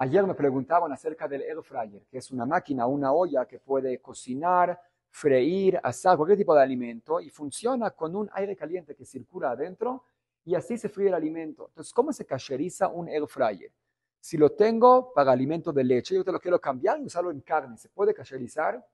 Ayer me preguntaban acerca del air fryer, que es una máquina, una olla que puede cocinar, freír, asar cualquier tipo de alimento y funciona con un aire caliente que circula adentro y así se fríe el alimento. Entonces, ¿cómo se cacheriza un air fryer? Si lo tengo para alimento de leche, yo te lo quiero cambiar y usarlo en carne, ¿se puede cacherizar? Entonces,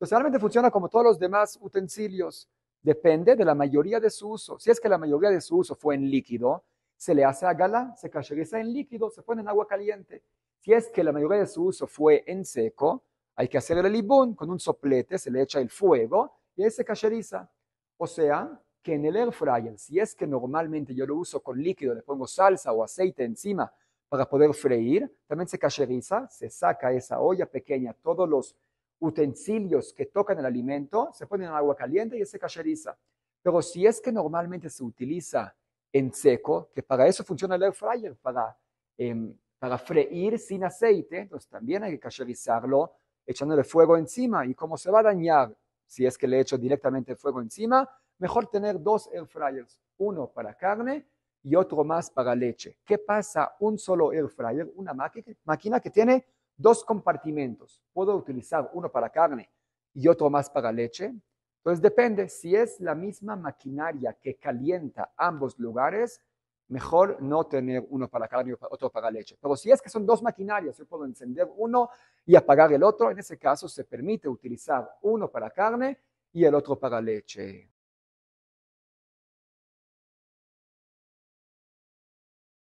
pues, realmente funciona como todos los demás utensilios depende de la mayoría de su uso. Si es que la mayoría de su uso fue en líquido, se le hace a gala, se cacheriza en líquido, se pone en agua caliente. Si es que la mayoría de su uso fue en seco, hay que hacer el libón con un soplete, se le echa el fuego y ahí se cacheriza. O sea, que en el air fryer, si es que normalmente yo lo uso con líquido, le pongo salsa o aceite encima para poder freír, también se cacheriza, se saca esa olla pequeña, todos los utensilios que tocan el alimento, se ponen en agua caliente y se cacheriza. Pero si es que normalmente se utiliza en seco, que para eso funciona el air fryer, para, em, para freír sin aceite, entonces también hay que cacherizarlo echándole fuego encima. Y como se va a dañar si es que le echo directamente fuego encima, mejor tener dos air fryers, uno para carne y otro más para leche. ¿Qué pasa? Un solo air fryer, una máquina que tiene dos compartimentos. Puedo utilizar uno para carne y otro más para leche. Entonces depende, si es la misma maquinaria que calienta ambos lugares, mejor no tener uno para carne y otro para leche. Pero si es que son dos maquinarias, yo puedo encender uno y apagar el otro, en ese caso se permite utilizar uno para carne y el otro para leche.